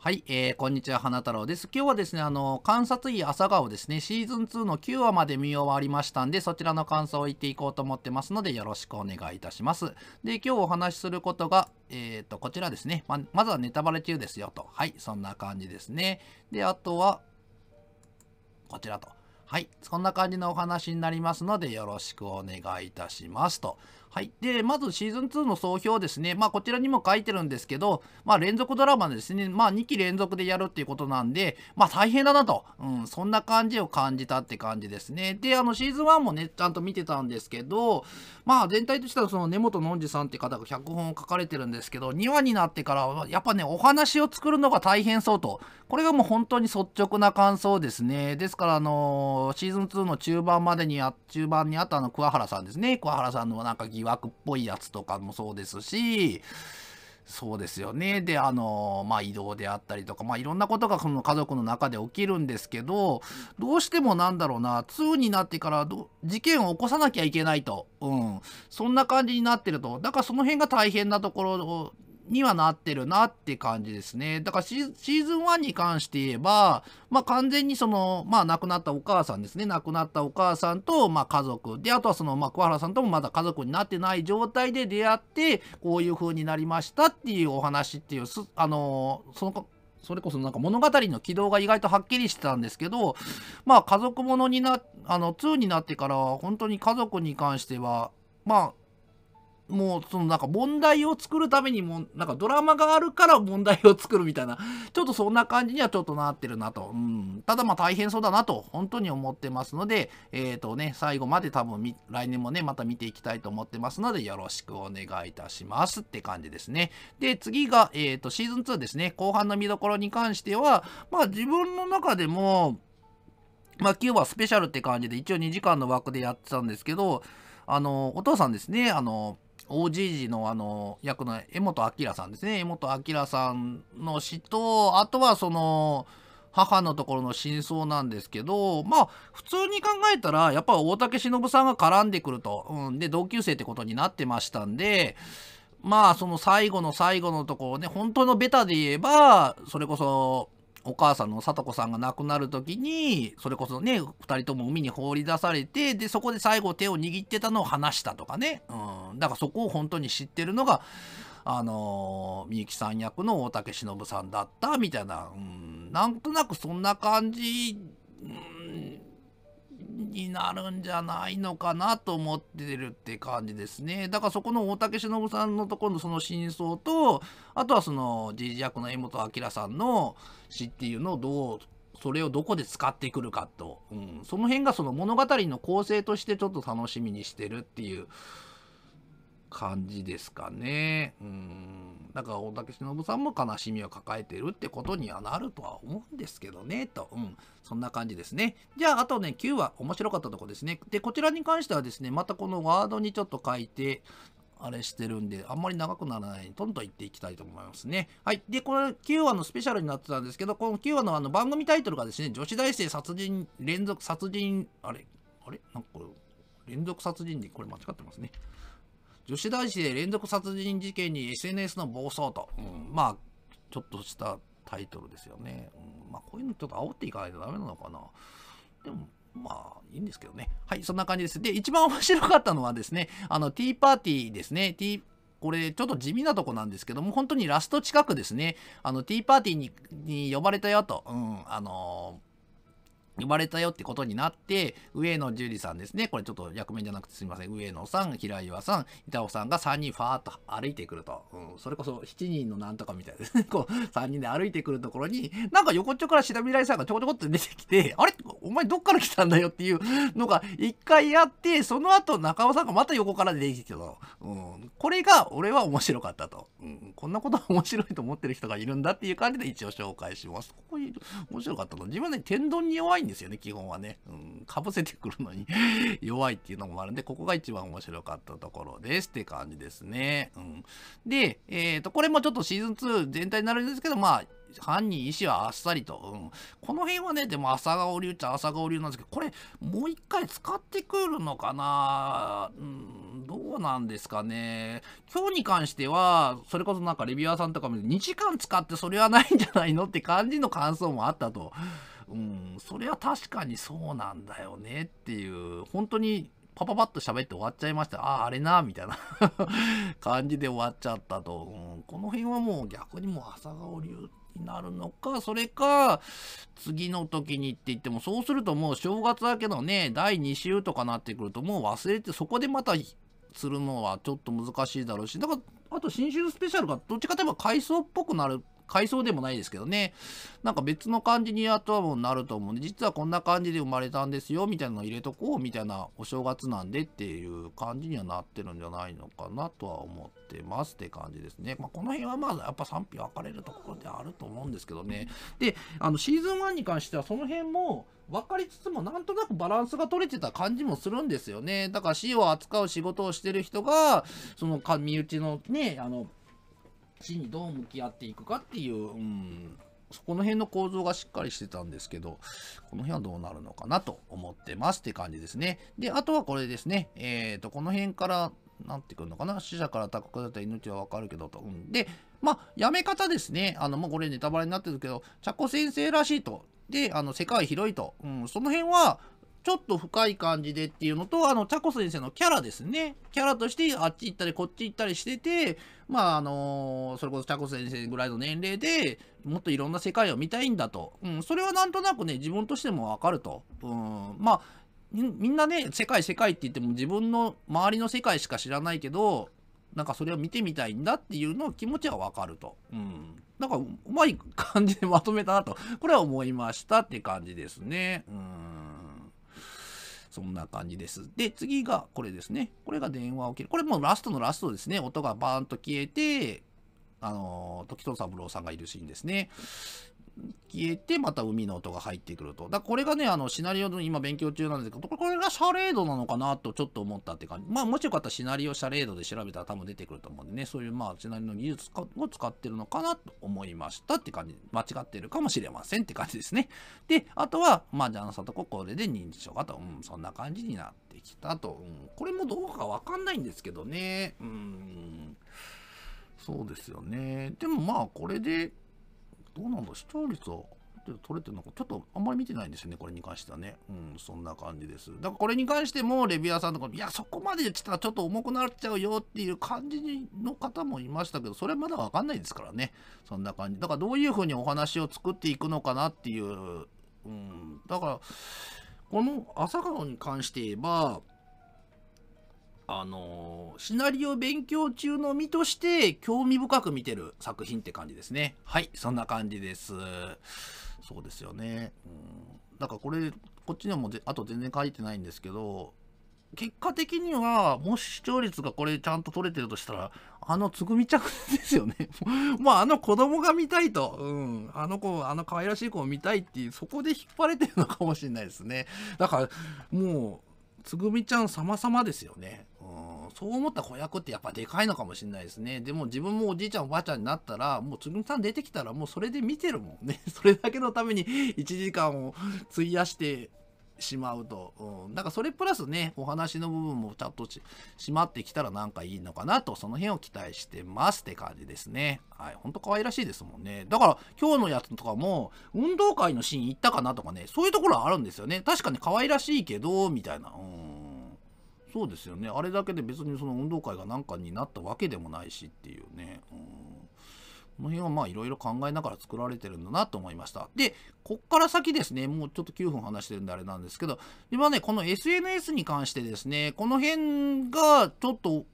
はい、えー、こんにちは、花太郎です。今日はですね、あの、観察医朝顔ですね、シーズン2の9話まで見終わりましたんで、そちらの感想を言っていこうと思ってますので、よろしくお願いいたします。で、今日お話しすることが、えっ、ー、と、こちらですねま。まずはネタバレ中ですよと。はい、そんな感じですね。で、あとは、こちらと。はい、そんな感じのお話になりますので、よろしくお願いいたしますと。はい、でまずシーズン2の総評ですね、まあ、こちらにも書いてるんですけど、まあ、連続ドラマですね、まあ、2期連続でやるっていうことなんで、まあ、大変だなと、うん、そんな感じを感じたって感じですね。で、あのシーズン1もね、ちゃんと見てたんですけど、まあ、全体としてはその根本のんじさんって方が脚本を書かれてるんですけど、2話になってから、やっぱね、お話を作るのが大変そうと、これがもう本当に率直な感想ですね。ですから、あのー、シーズン2の中盤までにあ、中盤にあったあの、桑原さんですね、桑原さんのなんか疑惑枠っぽいやつとかもそうですし、そうですよね。で、あの、まあ、移動であったりとか、まあ、いろんなことがこの家族の中で起きるんですけど、どうしてもなんだろうな、2になってから事件を起こさなきゃいけないと。うん。そんな感じになってると。だからその辺が大変なところにはなってるなって感じですね。だからシーズン1に関して言えば、まあ完全にその、まあ亡くなったお母さんですね。亡くなったお母さんと、まあ家族。で、あとはその、まあ桑原さんともまだ家族になってない状態で出会って、こういう風になりましたっていうお話っていう、あの、その、それこそなんか物語の軌道が意外とはっきりしてたんですけど、まあ家族ものにな、あの、2になってから、本当に家族に関しては、まあもうそのなんか問題を作るためにもなんかドラマがあるから問題を作るみたいな ちょっとそんな感じにはちょっとなってるなと、うん、ただまあ大変そうだなと本当に思ってますのでえっ、ー、とね最後まで多分来年もねまた見ていきたいと思ってますのでよろしくお願いいたしますって感じですねで次がえっ、ー、とシーズン2ですね後半の見どころに関してはまあ自分の中でもまあ今日はスペシャルって感じで一応2時間の枠でやってたんですけどあのお父さんですねあの OGG のあの役の江本明さんですね江本明さんの詩とあとはその母のところの真相なんですけどまあ普通に考えたらやっぱ大竹しのぶさんが絡んでくると、うん、で同級生ってことになってましたんでまあその最後の最後のところね本当のベタで言えばそれこそお母さんの聡子さんが亡くなる時にそれこそね2人とも海に放り出されてでそこで最後手を握ってたのを話したとかね、うん、だからそこを本当に知ってるのがあのみゆきさん役の大竹しのぶさんだったみたいな、うん、なんとなくそんな感じ、うんになるんじゃないのかなと思ってるって感じですね。だからそこの大竹しのぶさんのところのその真相と、あとはそのじじ役の江本明さんの詩っていうのをどう、それをどこで使ってくるかと、うん、その辺がその物語の構成としてちょっと楽しみにしてるっていう感じですかね。うん。だから大竹しのぶさんも悲しみを抱えてるってことにはなるとは思うんですけどね、と。うん。そんな感じですね。じゃあ、あとね、9は面白かったとこですね。で、こちらに関してはですね、またこのワードにちょっと書いて、あれしてるんで、あんまり長くならないように、どんどん言っていきたいと思いますね。はい。で、これ9話のスペシャルになってたんですけど、この9話のあの番組タイトルがですね、女子大生殺人連続殺人、あれあれなんかこれ、連続殺人で、これ間違ってますね。女子大生連続殺人事件に SNS の暴走と、うん、まあちょっとしたタイトルですよね、うん、まあこういうのちょっと煽っていかないとダメなのかなでもまあ、いいんですけどね。はい、そんな感じです。で、一番面白かったのはですね、あの、ティーパーティーですね。ティーこれちょっと地味なとこなんですけども、本当にラスト近くですね、あの、ティーパーティーに呼ばれたよと、うん、あのー呼ばれたよってことになって、上野樹里さんですね。これちょっと役名じゃなくてすみません。上野さん、平岩さん、板尾さんが3人ファーっと歩いてくると。うん、それこそ7人のなんとかみたいですね。こう、3人で歩いてくるところに、なんか横っちょから白未来さんがちょこちょこって出てきて、あれお前どっから来たんだよっていうのが一回あって、その後中尾さんがまた横から出てきてたと。うん、これが俺は面白かったと。うん、こんなこと面白いと思ってる人がいるんだっていう感じで一応紹介します。ここ面白かったの。自分ね、天丼に弱いんんですよね、基本はね。うん、かぶせてくるのに 弱いっていうのもあるんで、ここが一番面白かったところですって感じですね。うん、で、えっ、ー、と、これもちょっとシーズン2全体になるんですけど、まあ、犯人、医師はあっさりと。うん、この辺はね、でも朝顔流っちゃ朝顔流なんですけど、これ、もう一回使ってくるのかなうん、どうなんですかね。今日に関しては、それこそなんかレビュアーさんとかも2時間使ってそれはないんじゃないのって感じの感想もあったと。うんそれは確かにそうなんだよねっていう本当にパパパッと喋って終わっちゃいました。ああ、あれな、みたいな 感じで終わっちゃったと。うん、この辺はもう逆にもう朝顔流になるのか、それか、次の時にって言っても、そうするともう正月明けのね、第2週とかなってくると、もう忘れて、そこでまたするのはちょっと難しいだろうし、だから、あと新州スペシャルがどっちかといえば回想っぽくなる回想でもないですけどね、なんか別の感じにやっとはもうなると思うんで、実はこんな感じで生まれたんですよ、みたいなの入れとこう、みたいなお正月なんでっていう感じにはなってるんじゃないのかなとは思ってますって感じですね。まあ、この辺はまあやっぱ賛否分かれるところであると思うんですけどね。で、あのシーズン1に関してはその辺も、分かりつつもなんとなくバランスが取れてた感じもするんですよね。だから死を扱う仕事をしてる人が、その身内のね、あの、地にどう向き合っていくかっていう、うん、そこの辺の構造がしっかりしてたんですけど、この辺はどうなるのかなと思ってますって感じですね。で、あとはこれですね。えっ、ー、と、この辺からなってくるのかな死者から高くだった命はわかるけどと。うん、で、まあ、やめ方ですね。あの、もうこれネタバレになってるけど、茶子先生らしいと。で、あの、世界広いと。うん、その辺は、ちょっと深い感じでっていうのと、あの、チャコ先生のキャラですね。キャラとしてあっち行ったりこっち行ったりしてて、まあ、あのー、それこそチャコ先生ぐらいの年齢で、もっといろんな世界を見たいんだと。うん、それはなんとなくね、自分としてもわかると。うん、まあ、みんなね、世界世界って言っても自分の周りの世界しか知らないけど、なんかそれを見てみたいんだっていうの気持ちはわかると。うん。なんかうまい感じでまとめたなと、これは思いましたって感じですね。うん。そんな感じです。で、次がこれですね。これが電話を切る。これもうラストのラストですね。音がバーンと消えて、あの時藤三郎さんがいるシーンですね。消えて、また海の音が入ってくると。だこれがね、あの、シナリオの今勉強中なんですけど、これがシャレードなのかなとちょっと思ったって感じ。まあ、もしよかったらシナリオシャレードで調べたら多分出てくると思うんでね、そういうまあ、シナリオの技術を使ってるのかなと思いましたって感じ。間違ってるかもしれませんって感じですね。で、あとは、まあ、じゃあのさとこ、これで認知症かと、うん、そんな感じになってきたと。うん、これもどうかわかんないんですけどね。うん。そうですよね。でもまあ、これで、どうなんだ視聴率を取れてるのか、ちょっとあんまり見てないんですよね、これに関してはね。うん、そんな感じです。だからこれに関しても、レビュアーさんとか、いや、そこまで言ってたらちょっと重くなっちゃうよっていう感じの方もいましたけど、それはまだわかんないですからね。そんな感じ。だからどういうふうにお話を作っていくのかなっていう、うん、だから、この朝顔に関して言えば、あのシナリオ勉強中の身として興味深く見てる作品って感じですね。はい、そんな感じです。そうですよね。うん、だからこれ、こっちにもあと全然書いてないんですけど、結果的には、もし視聴率がこれちゃんと取れてるとしたら、あのつぐみちゃんですよね。まあ、あの子供が見たいと、うん、あの子、あの可愛らしい子を見たいっていう、そこで引っ張れてるのかもしれないですね。だから、もう、つぐみちゃん様々ですよね。うん、そう思った子役ってやっぱでかいのかもしれないですね。でも自分もおじいちゃんおばあちゃんになったら、もうつぐみさん出てきたらもうそれで見てるもんね。それだけのために1時間を費やしてしまうと、うん、なんかそれプラスねお話の部分もちゃんとしまってきたらなんかいいのかなとその辺を期待してますって感じですねはいほんと可愛らしいですもんねだから今日のやつとかも運動会のシーン行ったかなとかねそういうところはあるんですよね確かに可愛らしいけどみたいなうんそうですよねあれだけで別にその運動会が何かになったわけでもないしっていうねうんこの辺はまあいろいろ考えながら作られてるんだなと思いました。で、こっから先ですね、もうちょっと9分話してるんであれなんですけど、今ね、この SNS に関してですね、この辺がちょっと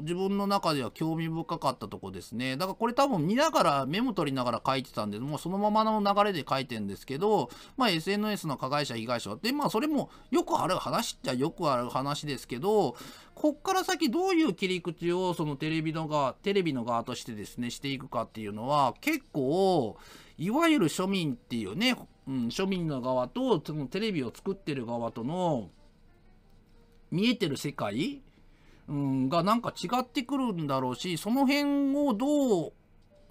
自分の中では興味深かったとこですね。だからこれ多分見ながらメモ取りながら書いてたんで、もうそのままの流れで書いてんですけど、まあ SNS の加害者、被害者って、まあそれもよくある話っちゃよくある話ですけど、こっから先どういう切り口をそのテレビの側、テレビの側としてですね、していくかっていうのは結構、いわゆる庶民っていうね、うん、庶民の側とそのテレビを作ってる側との見えてる世界うん、がなんか違ってくるんだろうしその辺をどう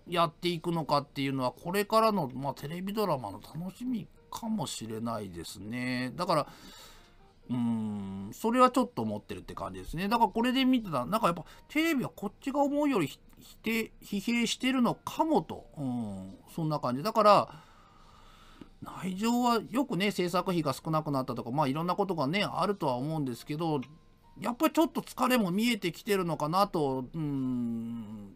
やっていくのかっていうのはこれからの、まあ、テレビドラマの楽しみかもしれないですねだからうんそれはちょっと思ってるって感じですねだからこれで見てたなんかやっぱテレビはこっちが思うより否定疲弊してるのかもと、うん、そんな感じだから内情はよくね制作費が少なくなったとかまあいろんなことがねあるとは思うんですけどやっぱりちょっと疲れも見えてきてるのかなと、うん、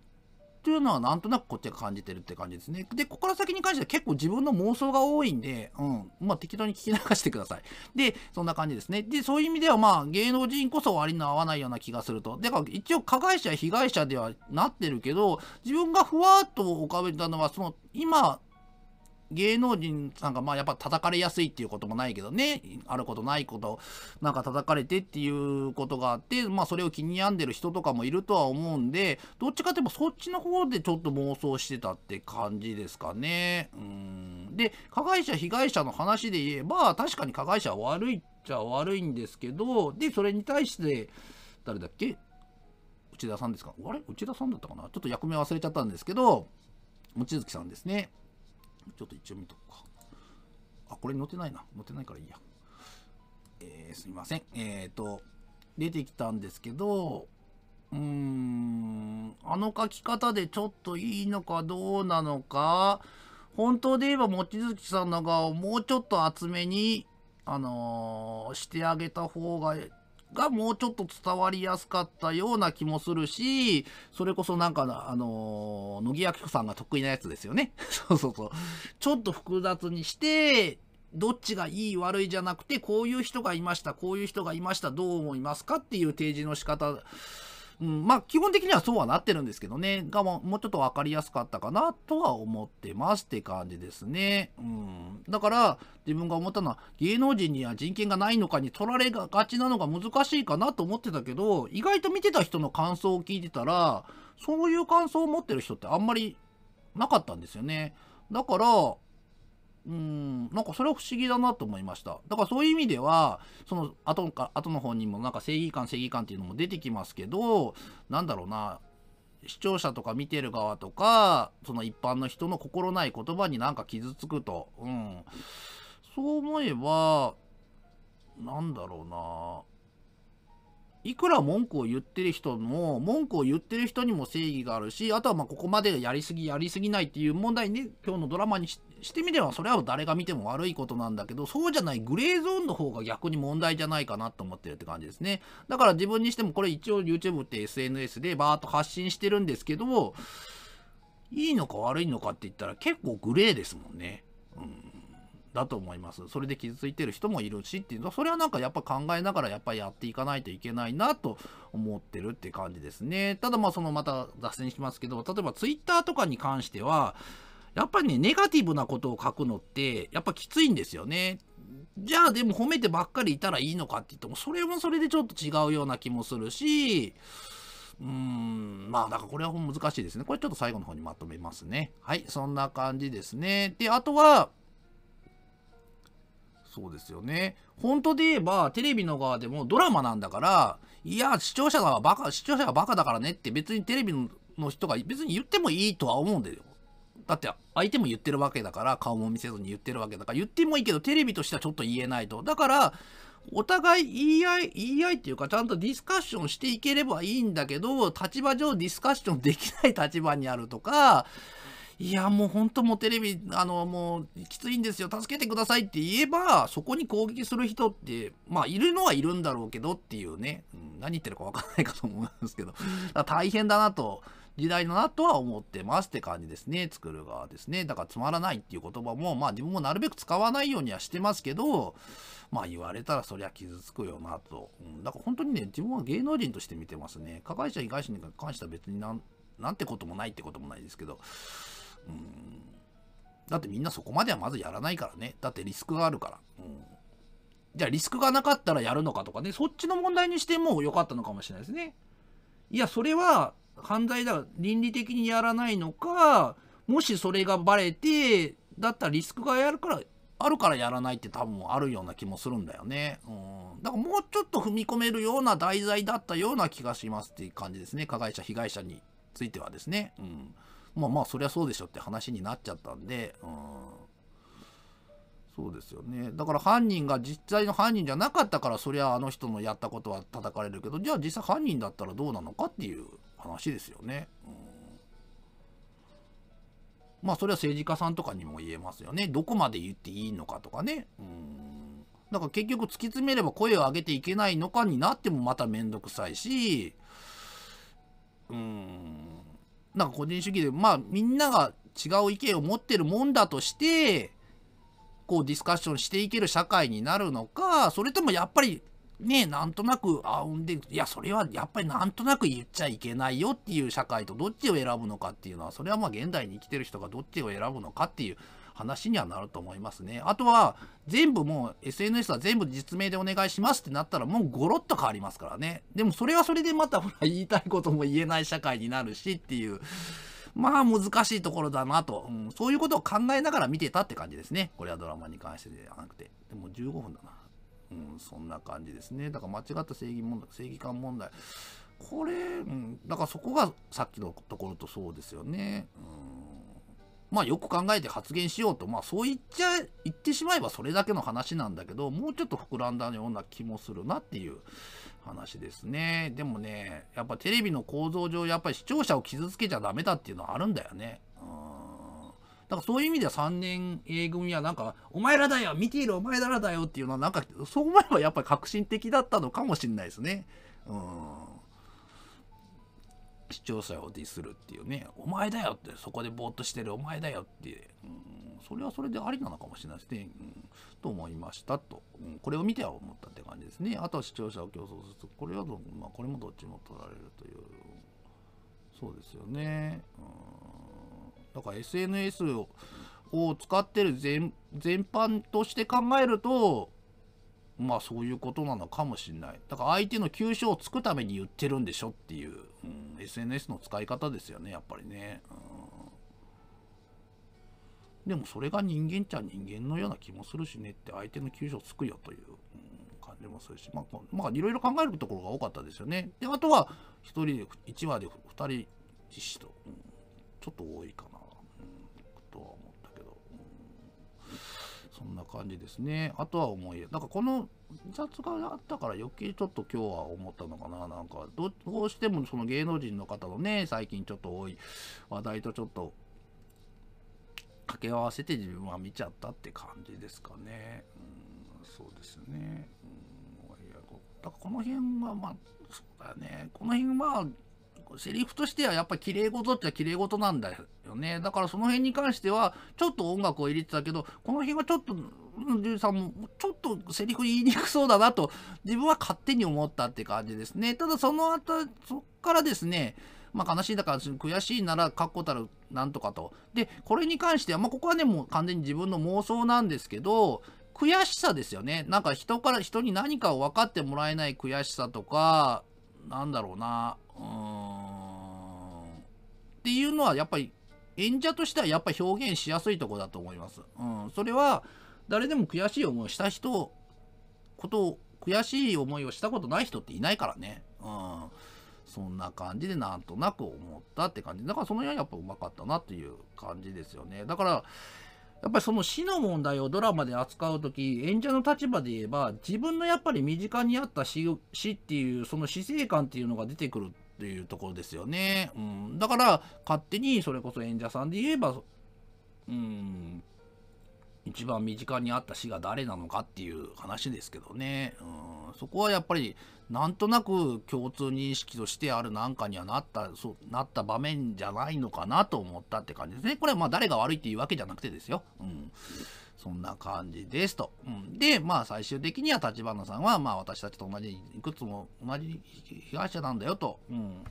というのはなんとなくこっちが感じてるって感じですね。で、ここから先に関しては結構自分の妄想が多いんで、うん、まあ適当に聞き流してください。で、そんな感じですね。で、そういう意味ではまあ芸能人こそ割の合わないような気がすると。だから一応加害者、被害者ではなってるけど、自分がふわっと浮かべたのは、その今、芸能人さんがまあやっぱ叩かれやすいっていうこともないけどねあることないことなんか叩かれてっていうことがあってまあそれを気に病んでる人とかもいるとは思うんでどっちかといえばそっちの方でちょっと妄想してたって感じですかね。うんで加害者被害者の話で言えば確かに加害者は悪いっちゃ悪いんですけどでそれに対して誰だっけ内田さんですかあれ内田さんだったかなちょっと役名忘れちゃったんですけど望月さんですねちょっと一応見とくか。あ、これ載ってないな。載ってないからいいや。えー、すみません。えっ、ー、と、出てきたんですけど、うーん、あの書き方でちょっといいのかどうなのか、本当で言えば望月さんの顔をもうちょっと厚めに、あのー、してあげた方が、がもうちょっと伝わりやすかったような気もするし、それこそなんか、あのー、野木明子さんが得意なやつですよね。そうそうそう。ちょっと複雑にしてどっちがいい悪いじゃなくてこういう人がいましたこういう人がいましたどう思いますかっていう提示の仕方うん、まあ基本的にはそうはなってるんですけどねがもうちょっと分かりやすかったかなとは思ってますって感じですね、うん、だから自分が思ったのは芸能人には人権がないのかに取られがちなのが難しいかなと思ってたけど意外と見てた人の感想を聞いてたらそういう感想を持ってる人ってあんまりなかったんですよね。だから、うん、なんかそれは不思議だなと思いました。だからそういう意味では、その後か後の方にもなんか正義感正義感っていうのも出てきますけど、なんだろうな、視聴者とか見てる側とか、その一般の人の心ない言葉になんか傷つくと。うん。そう思えば、なんだろうな。いくら文句を言ってる人も、文句を言ってる人にも正義があるし、あとはまあここまでやりすぎやりすぎないっていう問題ね、今日のドラマにしてみればそれは誰が見ても悪いことなんだけど、そうじゃないグレーゾーンの方が逆に問題じゃないかなと思ってるって感じですね。だから自分にしてもこれ一応 YouTube って SNS でバーッと発信してるんですけど、いいのか悪いのかって言ったら結構グレーですもんね。うん。だと思います。それで傷ついてる人もいるしっていうのは、それはなんかやっぱ考えながらやっぱりやっていかないといけないなと思ってるって感じですね。ただまあそのまた脱線しますけど、例えば Twitter とかに関しては、やっぱりね、ネガティブなことを書くのって、やっぱきついんですよね。じゃあでも褒めてばっかりいたらいいのかって言っても、それもそれでちょっと違うような気もするし、うーん、まあ、だからこれは難しいですね。これちょっと最後の方にまとめますね。はい、そんな感じですね。で、あとは、そうですよね。本当で言えば、テレビの側でもドラマなんだから、いや、視聴者がバカ、視聴者がバカだからねって別にテレビの人が別に言ってもいいとは思うんだよ。だって相手も言ってるわけだから顔も見せずに言ってるわけだから言ってもいいけどテレビとしてはちょっと言えないとだからお互い言い合い言い合いっていうかちゃんとディスカッションしていければいいんだけど立場上ディスカッションできない立場にあるとかいや、もう本当もうテレビ、あの、もうきついんですよ、助けてくださいって言えば、そこに攻撃する人って、まあ、いるのはいるんだろうけどっていうね、うん、何言ってるかわかんないかと思うんですけど、大変だなと。時代だなとは思ってますって感じですね。作る側ですね。だからつまらないっていう言葉も、まあ自分もなるべく使わないようにはしてますけど、まあ言われたらそりゃ傷つくよなと。うん、だから本当にね、自分は芸能人として見てますね。加害者、被害者に関しては別になん、なんてこともないってこともないですけど、うん。だってみんなそこまではまずやらないからね。だってリスクがあるから。うん。じゃあリスクがなかったらやるのかとかね、そっちの問題にしても良かったのかもしれないですね。いや、それは犯罪だ、倫理的にやらないのか、もしそれがバレて、だったらリスクがやるから、あるからやらないって多分あるような気もするんだよね。うん。だからもうちょっと踏み込めるような題材だったような気がしますっていう感じですね。加害者、被害者についてはですね。うん。まあまあそりゃそうでしょって話になっちゃったんで、うん、そうですよねだから犯人が実際の犯人じゃなかったからそりゃあの人のやったことは叩かれるけどじゃあ実際犯人だったらどうなのかっていう話ですよね。うんまあそれは政治家さんとかにも言えますよね。どこまで言っていいのかとかね。うん。だから結局突き詰めれば声を上げていけないのかになってもまためんどくさいし、うん。なんか個人主義でまあみんなが違う意見を持ってるもんだとしてこうディスカッションしていける社会になるのかそれともやっぱりねなんとなくあうんでいやそれはやっぱりなんとなく言っちゃいけないよっていう社会とどっちを選ぶのかっていうのはそれはまあ現代に生きてる人がどっちを選ぶのかっていう話にはなると思いますね。あとは、全部もう SNS は全部実名でお願いしますってなったらもうゴロッと変わりますからね。でもそれはそれでまたほら言いたいことも言えない社会になるしっていう。まあ難しいところだなと、うん、そういうことを考えながら見てたって感じですね。これはドラマに関してではなくて。でも15分だな。うん、そんな感じですね。だから間違った正義問題、正義感問題。これ、うん、だからそこがさっきのところとそうですよね。うんまあよく考えて発言しようと、まあそう言っちゃ、言ってしまえばそれだけの話なんだけど、もうちょっと膨らんだような気もするなっていう話ですね。でもね、やっぱテレビの構造上、やっぱり視聴者を傷つけちゃダメだっていうのはあるんだよね。だからそういう意味では3年 A 組はなんか、お前らだよ見ているお前らだよっていうのはなんか、そう思えばやっぱり革新的だったのかもしれないですね。うん。視聴者をディスるっていうね、お前だよって、そこでぼーっとしてるお前だよって、うん、それはそれでありなのかもしれないですね、うん、と思いましたと、うん、これを見ては思ったって感じですね。あとは視聴者を競争すると、これはど、まあ、これもどっちも取られるという、そうですよね。うん、だから SNS をを使ってる全全般として考えると、まあそういうことなのかもしれない。だから相手の急所をつくために言ってるんでしょっていううん、SNS の使い方ですよね、やっぱりね。うん、でもそれが人間っちゃ人間のような気もするしねって相手の急所をつくよという、うん、感じもするし、まあ、まあ、いろいろ考えるところが多かったですよね。で、あとは1人で、1話で2人実施と、うん、ちょっと多いかな。そんな感じですね。あとは思い入なんかこの雑があったから余計ちょっと今日は思ったのかな。なんかどうしてもその芸能人の方のね、最近ちょっと多い話題とちょっと掛け合わせて自分は見ちゃったって感じですかね。うん、そうですね。うん、いやこだからこの辺はまあ、そうだね。この辺はセリフとしてはやっぱ綺麗事って綺麗事なんだよね。だからその辺に関しては、ちょっと音楽を入れてたけど、この辺はちょっと、ジん、さんも、ちょっとセリフ言いにくそうだなと、自分は勝手に思ったって感じですね。ただその後、そっからですね、まあ悲しいだから悔しいなら確固たるなんとかと。で、これに関しては、まあここはね、もう完全に自分の妄想なんですけど、悔しさですよね。なんか人から、人に何かを分かってもらえない悔しさとか、なんだろうな、うーん。っていうのはやっぱり演者としてはやっぱり表現しやすいとこだと思います。うん、それは誰でも悔しい思いをした人ことを悔しい思いをしたことない人っていないからね。うん、そんな感じでなんとなく思ったって感じ。だからその辺はやっぱうまかったなっていう感じですよね。だからやっぱりその死の問題をドラマで扱うとき、演者の立場で言えば自分のやっぱり身近にあった死っていうその死生観っていうのが出てくるっていうところですよね。うん、だから勝手にそれこそ演者さんで言えば、うん、一番身近にあった死が誰なのかっていう話ですけどね、うん、そこはやっぱりなんとなく共通認識としてあるなんかにはなったそうなった場面じゃないのかなと思ったって感じですねこれはまあ誰が悪いっていうわけじゃなくてですよ、うん、そんな感じですと、うん、でまあ最終的には立花さんはまあ私たちと同じいくつも同じ被害者なんだよと、うん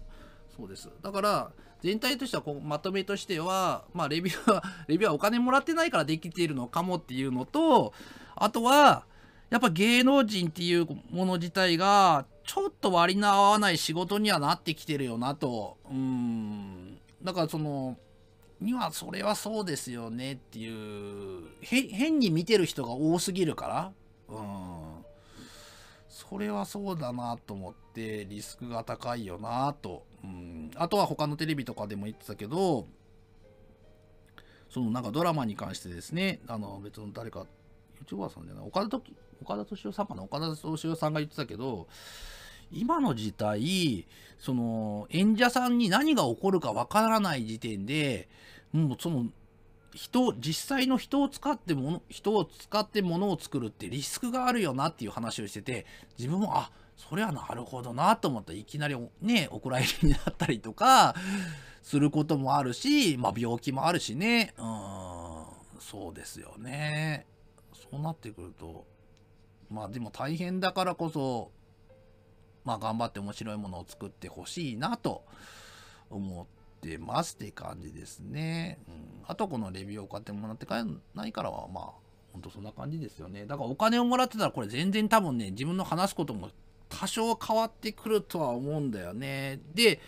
そうです。だから、全体としてはこう、まとめとしては、まあ、レビューは、レビューはお金もらってないからできているのかもっていうのと、あとは、やっぱ芸能人っていうもの自体が、ちょっと割の合わない仕事にはなってきてるよなと。うん。だからその、にはそれはそうですよねっていう、変に見てる人が多すぎるから。うん。それはそうだなと思ってリスクが高いよなと、うん、あとは他のテレビとかでも言ってたけどそのなんかドラマに関してですねあの別の誰か YouTuber さんじゃない岡田岡田敏夫さんかな岡田敏夫さんが言ってたけど今の時代その演者さんに何が起こるかわからない時点でもうその人実際の人を使ってもの人を使って物を作るってリスクがあるよなっていう話をしてて自分もあそりゃなるほどなと思ったらいきなりねお蔵入りになったりとかすることもあるし、まあ、病気もあるしねうんそうですよねそうなってくるとまあでも大変だからこそまあ頑張って面白いものを作ってほしいなと思っってますって感じですね。うん。あとこのレビューを買ってもらって買えないからは、まあ、ほんとそんな感じですよね。だからお金をもらってたらこれ全然多分ね、自分の話すことも多少変わってくるとは思うんだよね。で、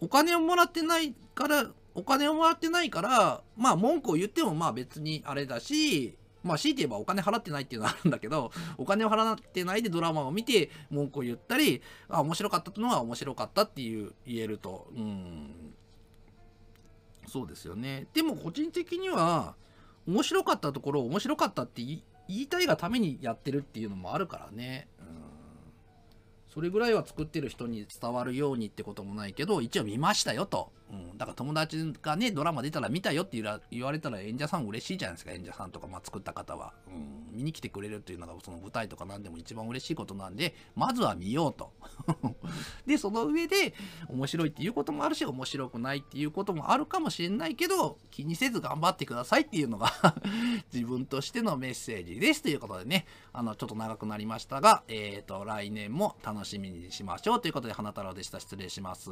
お金をもらってないから、お金をもらってないから、まあ文句を言ってもまあ別にあれだし、まあ強いて言えばお金払ってないっていうのはあるんだけど、お金を払ってないでドラマを見て文句を言ったり、あ、面白かったのは面白かったっていう言えると、うん、そうですよねでも個人的には面白かったところを面白かったって言いたいがためにやってるっていうのもあるからねうんそれぐらいは作ってる人に伝わるようにってこともないけど一応見ましたよとうん、だから友達がね、ドラマ出たら見たよって言われたら演者さん嬉しいじゃないですか、演者さんとか、まあ、作った方は、うん。見に来てくれるっていうのが、その舞台とか何でも一番嬉しいことなんで、まずは見ようと。で、その上で、面白いっていうこともあるし、面白くないっていうこともあるかもしれないけど、気にせず頑張ってくださいっていうのが 自分としてのメッセージです。ということでね、あの、ちょっと長くなりましたが、えっ、ー、と、来年も楽しみにしましょうということで、花太郎でした。失礼します。